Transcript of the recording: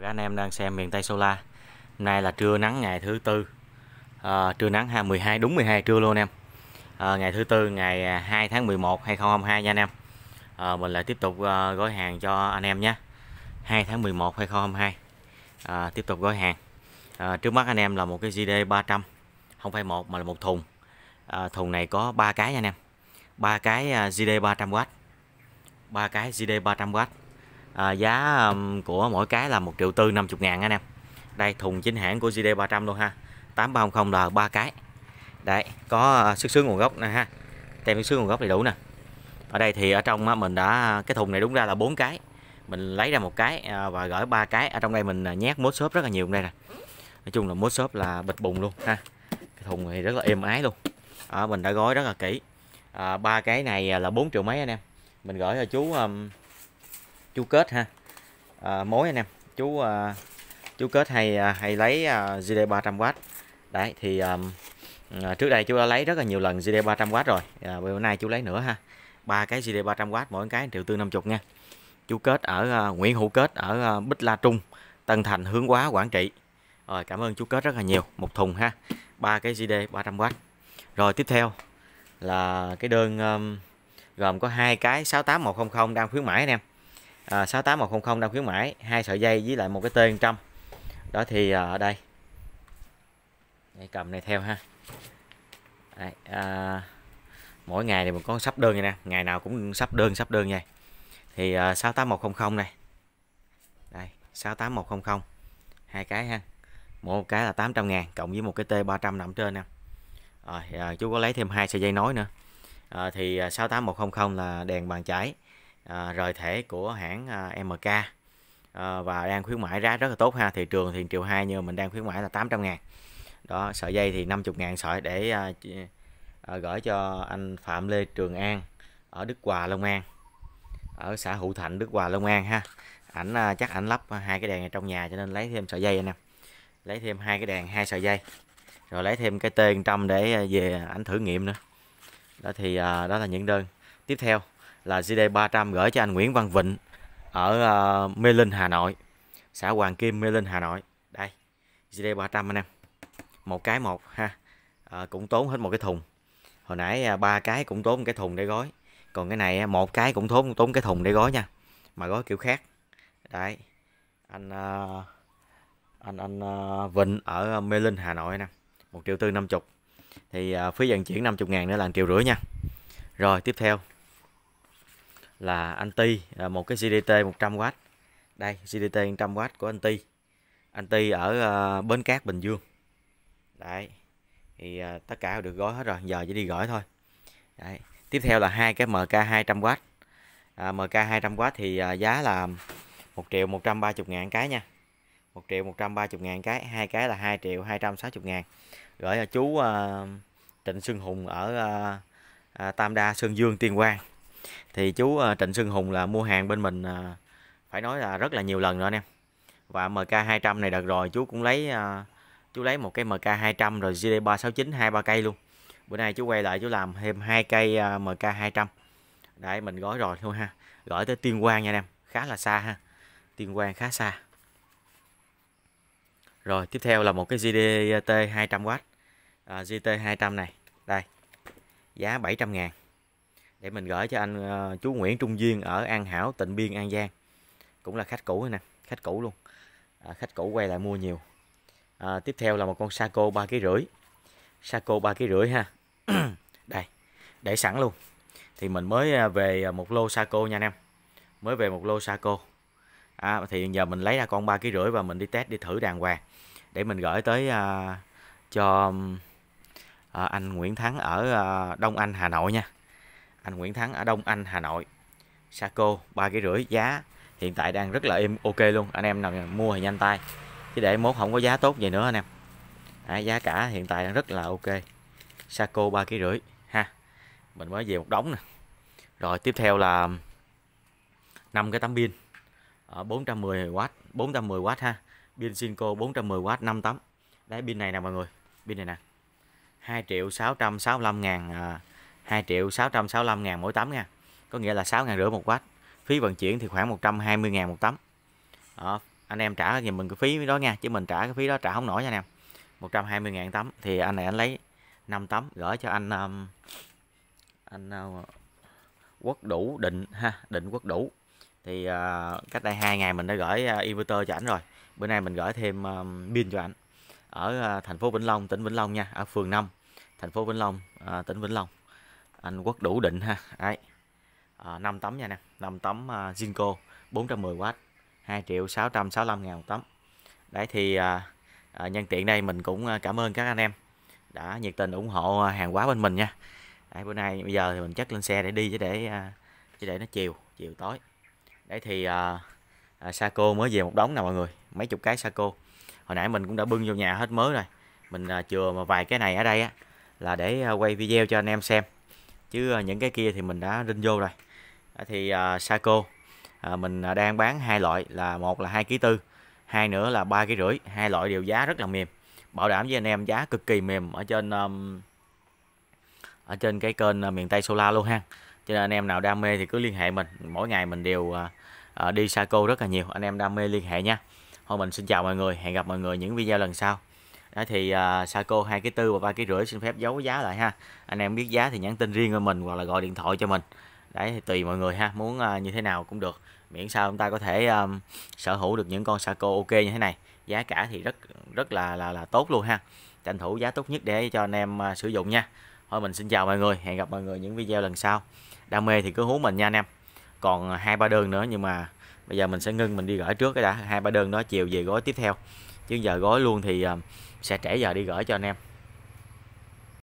Các anh em đang xem miền Tây Solar Hôm nay là trưa nắng ngày thứ tư à, Trưa nắng 12 đúng 12 trưa luôn em à, Ngày thứ tư ngày 2 à, tháng 11 2022 nha anh em à, Mình lại tiếp tục à, gói hàng cho anh em nhé 2 tháng 11 2022 à, Tiếp tục gói hàng à, Trước mắt anh em là một cái GD 300 Không phải một mà là một thùng à, Thùng này có 3 cái nha anh em 3 cái GD 300W 3 cái GD 300W à, giá um, của mỗi cái là một triệu tư năm chục ngàn anh em đây thùng chính hãng của GD 300 luôn ha 830 là ba cái đấy có à, xuất xứ nguồn gốc nè ha tem xuất xứ nguồn gốc đầy đủ nè ở đây thì ở trong mình đã cái thùng này đúng ra là bốn cái mình lấy ra một cái à, và gửi ba cái ở trong đây mình à, nhét mốt xốp rất là nhiều đây nè nói chung là mốt xốp là bịch bùng luôn ha cái thùng này rất là êm ái luôn à, mình đã gói rất là kỹ ba à, cái này là 4 triệu mấy anh em mình gửi cho chú um, chú kết ha à, mối anh em chú à, chú kết hay ờ, hay lấy à, GD 300W đấy thì à, trước đây chú đã lấy rất là nhiều lần GD 300W rồi à, bữa nay chú lấy nữa ha ba cái GD 300W mỗi cái triệu tư năm chục nha chú kết ở à, Nguyễn Hữu Kết ở à, Bích La Trung Tân Thành Hướng Hóa Quảng Trị rồi cảm ơn chú kết rất là nhiều một thùng ha ba cái GD 300W rồi tiếp theo là cái đơn um, gồm có hai cái 68100 đang khuyến mãi anh em à, 68100 đang khuyến mãi hai sợi dây với lại một cái tên trong, đó thì ở à, đây đây cầm này theo ha đây, à, mỗi ngày thì mình có sắp đơn vậy nè ngày nào cũng sắp đơn sắp đơn vậy thì à, 68100 này đây 68100 hai cái ha một cái là 800 ngàn cộng với một cái T300 nằm trên nè rồi à, chú có lấy thêm hai sợi dây nối nữa à, thì 68100 à, là đèn bàn cháy à, rời thể của hãng à, MK à, và đang khuyến mãi giá rất là tốt ha thị trường thì triệu hai như mình đang khuyến mãi là 800 ngàn đó sợi dây thì 50 ngàn sợi để à, à, gửi cho anh Phạm Lê Trường An ở Đức Hòa Long An ở xã Hữu Thạnh Đức Hòa Long An ha ảnh à, chắc ảnh lắp hai cái đèn này trong nhà cho nên lấy thêm sợi dây anh em lấy thêm hai cái đèn hai sợi dây rồi lấy thêm cái t trăm để à, về ảnh thử nghiệm nữa đó thì à, đó là những đơn tiếp theo là CD300 gửi cho anh Nguyễn Văn Vịnh ở uh, Mê Linh Hà Nội xã Hoàng Kim Mê Linh Hà Nội đây CD300 anh em một cái một ha à, cũng tốn hết một cái thùng hồi nãy ờ, ba cái cũng tốn một cái thùng để gói còn cái này một cái cũng tốn tốn cái thùng để gói nha mà gói kiểu khác đấy anh uh, anh anh uh, Vịnh ở Mê Linh Hà Nội nè một triệu tư năm chục thì uh, phí vận chuyển 50 ngàn nữa là 1 triệu rưỡi nha rồi tiếp theo là anh anti à, một cái GDT 100W đây GDT 100W của anh anh anti ở à, bến cát Bình Dương đấy thì à, tất cả được gói hết rồi giờ chỉ đi gửi thôi đấy. tiếp theo là hai cái MK 200W à, MK 200W thì giá là 1 triệu 130 ngàn cái nha 1 triệu 130 ngàn cái hai cái là 2 triệu 260 ngàn gửi cho chú uh, Trịnh Xuân Hùng ở uh, uh, Tam Đa Sơn Dương Tiên Quang thì chú ờ, Trịnh Xuân Hùng là mua hàng bên mình ờ, phải nói là rất là nhiều lần rồi anh em và MK 200 này đợt rồi chú cũng lấy ờ, chú lấy một cái MK 200 rồi GD 369 hai ba cây luôn bữa nay chú quay lại chú làm thêm hai cây MK 200 đấy mình gói rồi thôi ha gửi tới Tiên Quang nha anh em khá là xa ha Tiên Quang khá xa rồi tiếp theo là một cái GDT 200W à, GT 200 này đây giá 700 ngàn để mình gửi cho anh uh, chú Nguyễn Trung Duyên ở An Hảo Tịnh Biên An Giang cũng là khách cũ nè khách cũ luôn à, khách cũ quay lại mua nhiều à, tiếp theo là một con Saco ba kg rưỡi Saco ba kg rưỡi ha đây để sẵn luôn thì mình mới à, về à, một lô Saco nha anh em mới về một lô Saco à, thì giờ mình lấy ra con ba kg rưỡi và mình đi test đi thử đàng hoàng để mình gửi tới à, cho à, anh Nguyễn Thắng ở à, Đông Anh Hà Nội nha anh Nguyễn Thắng ở Đông Anh Hà Nội Saco ba cái rưỡi giá hiện tại đang rất là im ok luôn anh em nào mua thì nhanh tay chứ để mốt không có giá tốt gì nữa anh em à, giá cả hiện tại đang rất là ok Saco ba cái rưỡi ha mình mới về một đống nè rồi tiếp theo là năm cái tấm pin ở 410W 410W ha pin Sinco 410W 5 tấm đấy pin này nè mọi người pin này nè 2 triệu 665 ngàn à, 2 triệu 665 ngàn mỗi tấm nha có nghĩa là 6 ngàn rưỡi một watt phí vận chuyển thì khoảng 120 ngàn một tấm đó, anh em trả thì mình cái phí đó nha chứ mình trả cái phí đó trả không nổi nha anh em 120 ngàn tấm thì anh này anh lấy 5 tấm gửi cho anh um, anh uh, quốc đủ định ha định quốc đủ thì uh, cách đây hai ngày mình đã gửi uh, inverter cho ảnh rồi bữa nay mình gửi thêm um, pin cho ảnh ở uh, thành phố Vĩnh Long tỉnh Vĩnh Long nha ở phường 5 thành phố Vĩnh Long uh, tỉnh Vĩnh Long anh Quốc đủ định ha. Đấy. À, 5 tấm nha nè, 5 tấm uh, Zinco 410W, 2 triệu 665 ngàn một tấm. Đấy thì à, à, nhân tiện đây mình cũng à, cảm ơn các anh em đã nhiệt tình ủng hộ à, hàng hóa bên mình nha. Đấy, bữa nay bây giờ thì mình chất lên xe để đi chứ để chứ à, để nó chiều, chiều tối. Đấy thì à, à, Saco mới về một đống nè mọi người, mấy chục cái Saco. Hồi nãy mình cũng đã bưng vô nhà hết mới rồi. Mình à, chừa mà vài cái này ở đây á là để quay video cho anh em xem chứ à, những cái kia thì mình đã rinh vô rồi à, thì uh, Saco uh, mình đang bán hai loại là một là hai ký tư hai nữa là ba ký rưỡi hai loại đều giá rất là mềm bảo đảm với anh em giá cực kỳ mềm ở trên um, ở trên cái kênh miền Tây Solar luôn ha cho nên anh em nào đam mê thì cứ liên hệ mình mỗi ngày mình đều uh, đi Saco rất là nhiều anh em đam mê liên hệ nha thôi mình xin chào mọi người hẹn gặp mọi người những video lần sau đó thì uh, Saco hai cái tư và ba cái rưỡi xin phép giấu giá lại ha anh em biết giá thì nhắn tin riêng cho mình hoặc là gọi điện thoại cho mình đấy thì tùy mọi người ha muốn uh, như thế nào cũng được miễn sao chúng ta có thể um, sở hữu được những con Saco ok như thế này giá cả thì rất rất là là là tốt luôn ha tranh thủ giá tốt nhất để cho anh em uh, sử dụng nha thôi mình xin chào mọi người hẹn gặp mọi người những video lần sau đam mê thì cứ hú mình nha anh em còn hai ba đơn nữa nhưng mà bây giờ mình sẽ ngưng mình đi gửi trước cái đã hai ba đơn đó chiều về gói tiếp theo chứ giờ gói luôn thì uh, sẽ trễ giờ đi gửi cho anh em